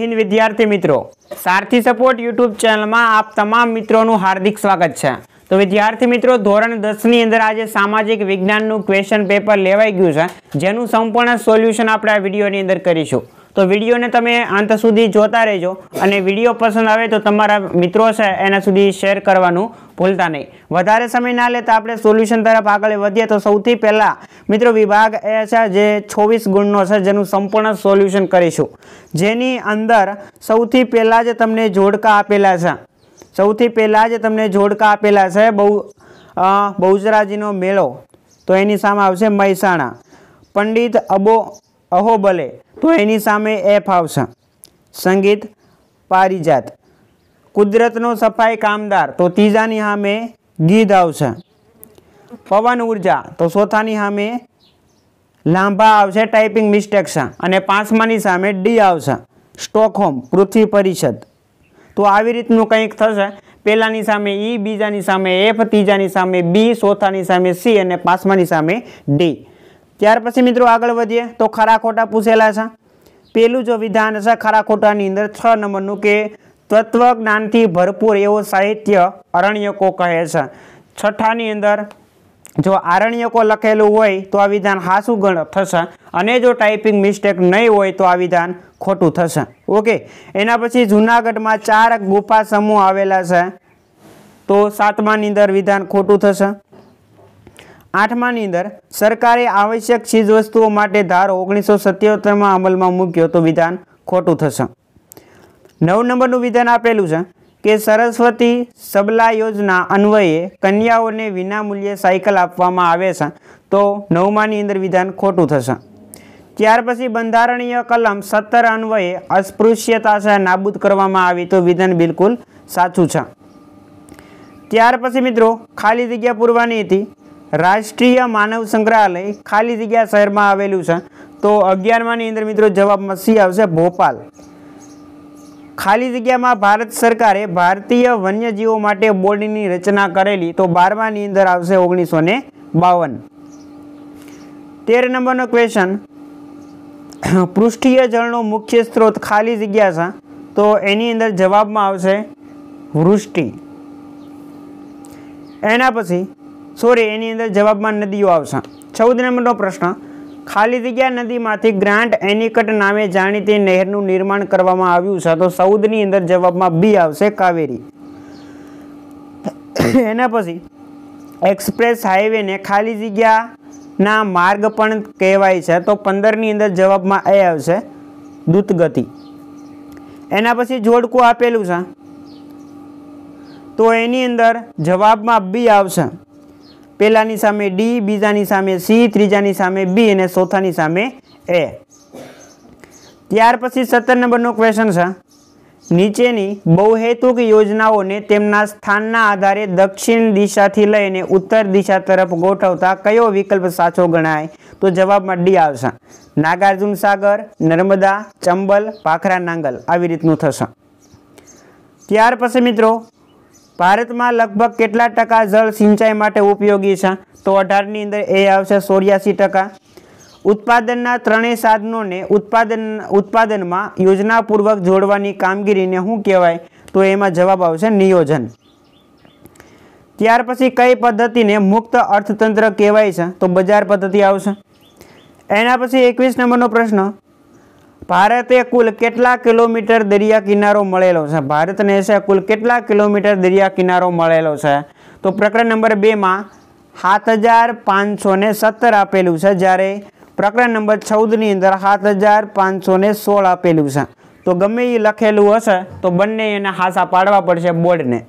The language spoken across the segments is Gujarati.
હિન્દ વિદ્યાર્થી મિત્રો સારથી સપોર્ટ યુટ્યુબ ચેનલમાં આપ તમામ મિત્રોનું હાર્દિક સ્વાગત છે તો વિદ્યાર્થી મિત્રો ધોરણ દસની અંદર આજે સામાજિક વિજ્ઞાનનું ક્વેશ્ચન પેપર લેવાઈ ગયું છે જેનું સંપૂર્ણ સોલ્યુશન આપણે આ વિડીયોની અંદર કરીશું તો વિડીયોને તમે અંત સુધી જોતા રહેજો અને વિડીયો પસંદ આવે તો તમારા મિત્રો છે એના સુધી શેર કરવાનું ભૂલતા નહીં વધારે સમય ના લેતા આપણે સોલ્યુશન તરફ આગળ વધીએ તો સૌથી પહેલાં મિત્રો વિભાગ એ છે જે છવ્વીસ ગુણનો છે જેનું સંપૂર્ણ સોલ્યુશન કરીશું જેની અંદર સૌથી પહેલાં જ તમને જોડકા આપેલા છે સૌથી પહેલાં જ તમને જોડકા આપેલા છે બહુ બહુજરાજીનો મેળો તો એની સામે આવશે મહેસાણા પંડિત અબો અહોબલે તો એની સામે એફ આવશે સંગીત પારિજાત કુદરતનો સફાઈ કામદાર તો ત્રીજાની સામે ગીધ આવશે પવન ઉર્જા તો ચોથાની સામે લાંબા આવશે ટાઈપિંગ મિસ્ટેક છે અને પાંચમાની સામે ડી આવશે સ્ટોકહોમ પૃથ્વી પરિષદ તો આવી રીતનું કંઈક થશે પહેલાંની સામે ઈ e, બીજાની સામે એફ ત્રીજાની સામે બી ચોથાની સામે સી અને પાંચમાની સામે ડી ત્યાર પછી મિત્રો આગળ વધીએ તો ખરા ખોટા પૂછેલા છે પહેલું જો વિધાન છે ખરા ખોટાની અંદર છ નંબરનું કે તત્વજ્ઞાનથી ભરપૂર એવું સાહિત્ય અરણ્યકો કહે છે છઠ્ઠાની અંદર જો આરણ્યકો લખેલું હોય તો આ વિધાન સાચું ગણ થશે અને જો ટાઈપિંગ મિસ્ટેક નહીં હોય તો આ વિધાન ખોટું થશે ઓકે એના પછી જૂનાગઢમાં ચાર ગુફા સમૂહ આવેલા છે તો સાતમાની અંદર વિધાન ખોટું થશે આઠમાની અંદર સરકારે આવશ્યક ચીજવસ્તુઓ માટે ધારો ઓગણીસો સત્યોતેરમાં અમલમાં મૂક્યો તો વિધાન ખોટું થશે નવ નંબરનું વિધાન આપેલું છે કે સરસ્વતી સબલા યોજના અન્વયે કન્યાઓને વિનામૂલ્યે સાયકલ આપવામાં આવે છે તો નવમાની અંદર વિધાન ખોટું થશે ત્યાર પછી બંધારણીય કલમ સત્તર અન્વયે અસ્પૃશ્યતા છે નાબૂદ કરવામાં આવી તો વિધાન બિલકુલ સાચું છે ત્યાર પછી મિત્રો ખાલી જગ્યા પૂરવાની હતી રાષ્ટ્રીય માનવ સંગ્રહાલય ખાલી જગ્યા શહેરમાં આવેલું છે તો અગિયારમાની અંદર મિત્રો જવાબમાં સી આવશે ભોપાલ ખાલી જગ્યામાં ભારત સરકારે ભારતીય વન્યજીવો માટે બોર્ડની રચના કરેલી તો બારમાની અંદર આવશે ઓગણીસો ને બાવન તેર નંબરનો ક્વેશ્ચન પૃષ્ઠીય જળનો મુખ્ય સ્ત્રોત ખાલી જગ્યા છે તો એની અંદર જવાબમાં આવશે વૃષ્ટિ એના પછી સોરી એની અંદર જવાબમાં નદીઓ આવશે ચૌદ નંબરનો પ્રશ્ન ખાલી જગ્યા નદીમાંથી ગ્રાન્ટ એનિકટ નામે જાણીતી નહેરનું નિર્માણ કરવામાં આવ્યું છે તો સૌદની અંદર જવાબમાં બી આવશે કાવેરી એના પછી એક્સપ્રેસ હાઈવેને ખાલી જગ્યાના માર્ગ પણ કહેવાય છે તો પંદરની અંદર જવાબમાં એ આવશે દૂતગતિ એના પછી જોડકું આપેલું છે તો એની અંદર જવાબમાં બી આવશે પહેલાની સામે ડી બીજાની સામે સી ત્રીજાની સામે બી અને ચોથાની સામે એ ત્યાર પછી સત્તર નંબરનો ક્વેશ્ચન છે નીચેની બહુહેતુક યોજનાઓને તેમના સ્થાનના આધારે દક્ષિણ દિશાથી લઈને ઉત્તર દિશા તરફ ગોઠવતા કયો વિકલ્પ સાચો ગણાય તો જવાબમાં ડી આવશે નાગાર્જુન સાગર નર્મદા ચંબલ ભાખરા નાંગલ આવી રીતનું થશે ત્યાર પછી મિત્રો ભારતમાં લગભગ કેટલા ટકા જળ સિંચાઈ માટે ઉપયોગી છે તો અઢારની અંદર એ આવશે ચોર્યાસી ટકા ઉત્પાદનના ત્રણેય સાધનોને ઉત્પાદન ઉત્પાદનમાં યોજનાપૂર્વક જોડવાની કામગીરીને શું કહેવાય તો એમાં જવાબ આવશે નિયોજન ત્યાર પછી કઈ પદ્ધતિને મુક્ત અર્થતંત્ર કહેવાય છે તો બજાર પદ્ધતિ આવશે એના પછી એકવીસ નંબરનો પ્રશ્ન ભારતે કુલ કેટલા કિલોમીટર દરિયા કિનારો મળેલો છે ભારતને છે કુલ કેટલા કિલોમીટર દરિયા કિનારો મળેલો છે તો પ્રકરણ નંબર બેમાં સાત હજાર પાંચસો ને સત્તર આપેલું છે જ્યારે પ્રકરણ નંબર ચૌદની અંદર સાત હજાર પાંચસો ને સોળ આપેલું છે તો ગમે એ લખેલું હશે તો બંને એને હાસા પાડવા પડશે બોર્ડને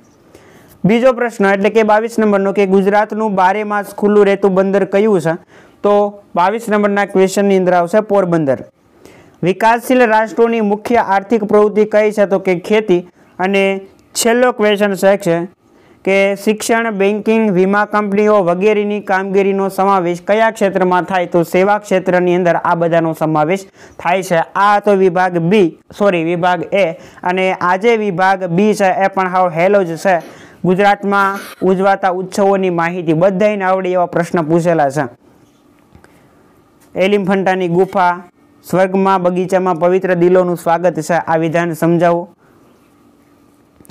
બીજો પ્રશ્ન એટલે કે બાવીસ નંબરનો કે ગુજરાતનું બારે માસ ખુલ્લું રહેતું બંદર કયું છે તો બાવીસ નંબરના ક્વેશ્ચનની અંદર આવશે પોરબંદર વિકાસશીલ રાષ્ટ્રોની મુખ્ય આર્થિક પ્રવૃત્તિ કઈ છે તો કે ખેતી અને છેલ્લો ક્વેશ્ચન છે છે કે શિક્ષણ બેન્કિંગ વીમા કંપનીઓ વગેરેની કામગીરીનો સમાવેશ કયા ક્ષેત્રમાં થાય તો સેવા ક્ષેત્રની અંદર આ બધાનો સમાવેશ થાય છે આ તો વિભાગ બી સોરી વિભાગ એ અને આજે વિભાગ બી છે એ પણ હાવ હેલો જ છે ગુજરાતમાં ઉજવાતા ઉત્સવોની માહિતી બધાને આવડે એવા પ્રશ્ન પૂછેલા છે એલિમ્ફન્ટાની ગુફા સ્વર્ગમાં બગીચામાં પવિત્ર દિલોનું સ્વાગત છે આ વિધાન સમજાવો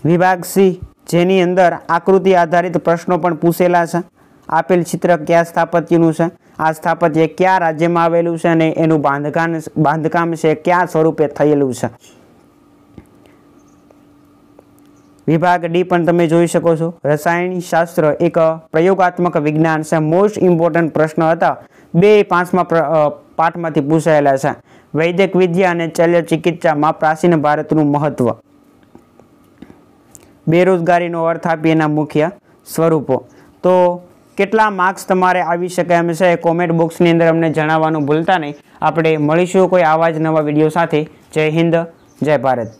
વિભાગ સી જેની અંદર આકૃતિ આધારિત પ્રશ્નો પણ પૂછેલા છે આપેલ ચિત્ર કયા સ્થાપત્યનું છે આ સ્થાપત્ય કયા રાજ્યમાં આવેલું છે અને એનું બાંધકામ બાંધકામ છે કયા સ્વરૂપે થયેલું છે વિભાગ ડી પણ તમે જોઈ શકો છો રસાયણ શાસ્ત્ર એક પ્રયોગાત્મક વિજ્ઞાન છે મોસ્ટ ઇમ્પોર્ટન્ટ પ્રશ્ન હતા બે પાંચમાં પાઠમાંથી પૂછાયેલા છે વૈદિક વિદ્યા અને શલ્ય ચિકિત્સામાં પ્રાચીન ભારતનું મહત્વ બેરોજગારીનો અર્થ આપી એના મુખ્ય સ્વરૂપો તો કેટલા માર્ક્સ તમારે આવી શકે એમ છે કોમેન્ટ બોક્સની અંદર અમને જણાવવાનું ભૂલતા નહીં આપણે મળીશું કોઈ આવા જ નવા વિડીયો સાથે જય હિન્દ જય ભારત